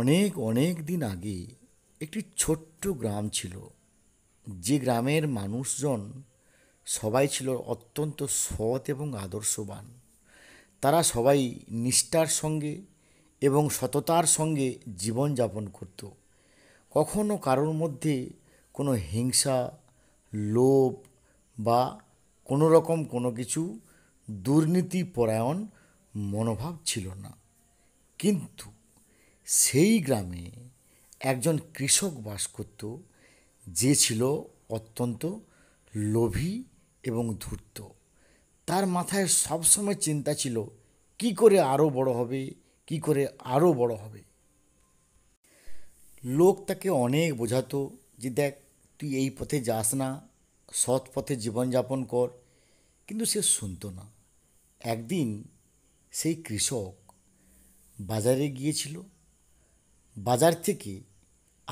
অনেক অনেক দিন আগে একটি ছোট্ট গ্রাম ছিল যে গ্রামের মানুষজন সবাই ছিল অত্যন্ত সৎ এবং আদর্শবান তারা সবাই নিষ্ঠার সঙ্গে এবং সততার সঙ্গে জীবনযাপন করত কখনো কারোর মধ্যে কোনো হিংসা লোভ বা কোনো রকম কোনো কিছু দুর্নীতিপরায়ণ মনোভাব ছিল না কিন্তু সেই গ্রামে একজন কৃষক বাস করত যে ছিল অত্যন্ত লোভী এবং ধূর্ত তার মাথায় সবসময় চিন্তা ছিল কি করে আরও বড় হবে কি করে আরও বড় হবে লোক তাকে অনেক বোঝাতো যে দেখ তুই এই পথে যাস না সৎ পথে জীবনযাপন কর কিন্তু সে শুনত না একদিন সেই কৃষক বাজারে গিয়েছিল বাজার থেকে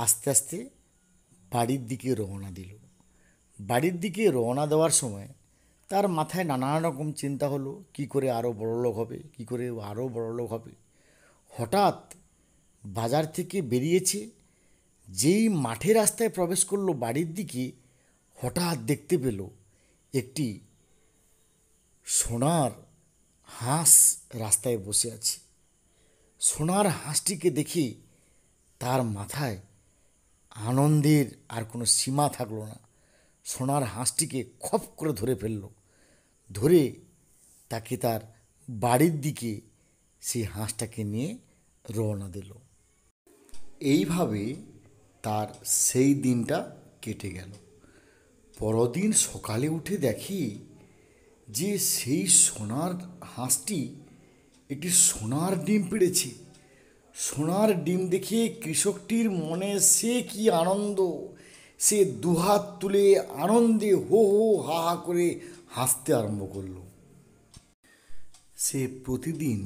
আস্তে আস্তে বাড়ির দিকে রওনা দিল বাড়ির দিকে রওনা দেওয়ার সময় তার মাথায় নানা রকম চিন্তা হলো কি করে আরও বড় লোক হবে কি করে আরও বড় লোক হবে হঠাৎ বাজার থেকে বেরিয়েছে যেই মাঠে রাস্তায় প্রবেশ করলো বাড়ির দিকে হঠাৎ দেখতে পেল একটি সোনার হাঁস রাস্তায় বসে আছে সোনার হাঁসটিকে দেখে তার মাথায় আনন্দের আর কোনো সীমা থাকলো না সোনার হাঁসটিকে খপ করে ধরে ফেলল ধরে তাকে তার বাড়ির দিকে সেই হাঁসটাকে নিয়ে রওনা দিল এইভাবে তার সেই দিনটা কেটে গেল পরদিন সকালে উঠে দেখি যে সেই সোনার হাঁসটি একটি সোনার ডিম পেড়েছে সোনার ডিম দেখে কৃষকটির মনে সে কি আনন্দ সে দুহাত তুলে আনন্দে হো হো হা হা করে হাসতে আরম্ভ করল সে প্রতিদিন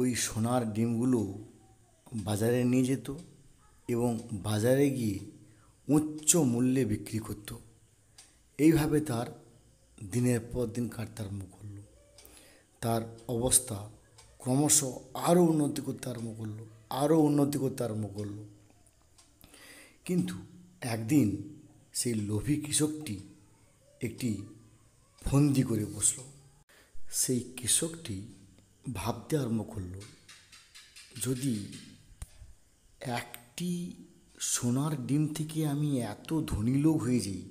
ওই সোনার ডিমগুলো বাজারে নিয়ে যেত এবং বাজারে গিয়ে উচ্চ মূল্যে বিক্রি করত এইভাবে তার দিনের পর দিন কাটতে আরম্ভ করলো তার অবস্থা ক্রমশ আরও উন্নতি করতে আরম্ভ করলো আরও উন্নতি করতে আরম্ভ করল কিন্তু একদিন সেই লোভী কৃষকটি একটি ফন্দি করে বসল সেই কৃষকটি ভাবতে আরম্ভ করল যদি একটি সোনার ডিম থেকে আমি এত ধনী লোক হয়ে যাই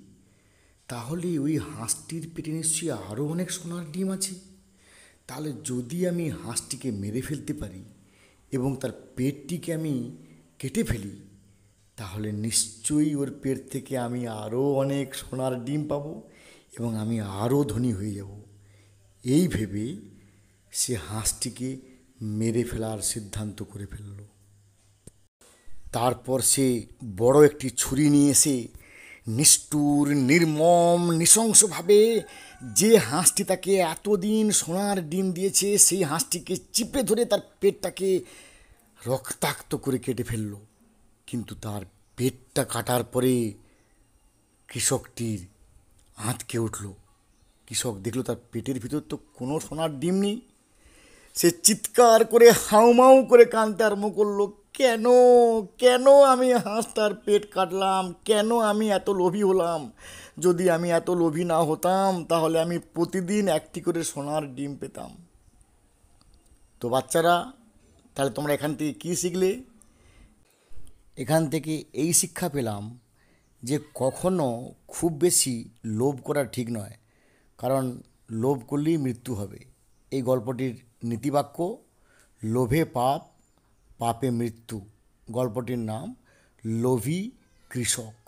তাহলে ওই হাঁসটির পেটে নিশ্চয়ই আরও অনেক সোনার ডিম আছে তাহলে যদি আমি হাঁসটিকে মেরে ফেলতে পারি এবং তার পেটটিকে আমি কেটে ফেলি তাহলে নিশ্চয়ই ওর পেট থেকে আমি আরও অনেক সোনার ডিম পাব এবং আমি আরও ধনী হয়ে যাব এই ভেবে সে হাঁসটিকে মেরে ফেলার সিদ্ধান্ত করে ফেলল তারপর সে বড় একটি ছুরি নিয়ে এসে নিষ্ঠুর নির্মম নৃশংসভাবে যে হাঁসটি তাকে এতদিন সোনার ডিম দিয়েছে সেই হাঁসটিকে চিপে ধরে তার পেটটাকে রক্তাক্ত করে কেটে ফেলল কিন্তু তার পেটটা কাটার পরে কৃষকটির আঁতকে উঠল কৃষক দেখল তার পেটের ভিতর তো কোনো সোনার ডিম নেই সে চিৎকার করে হাউমাউ করে কানতে আরম্ভ করলো কেন কেন আমি হাঁসটার পেট কাটলাম কেন আমি এত লোভী হলাম যদি আমি এত লোভী না হতাম তাহলে আমি প্রতিদিন একটি করে সোনার ডিম পেতাম তো বাচ্চারা তাহলে তোমরা এখান থেকে কী শিখলে এখান থেকে এই শিক্ষা পেলাম যে কখনো খুব বেশি লোভ করা ঠিক নয় কারণ লোভ করলেই মৃত্যু হবে এই গল্পটির নীতিবাক্য লোভে পাপ পাপে মৃত্যু গল্পটির নাম লোভী কৃষক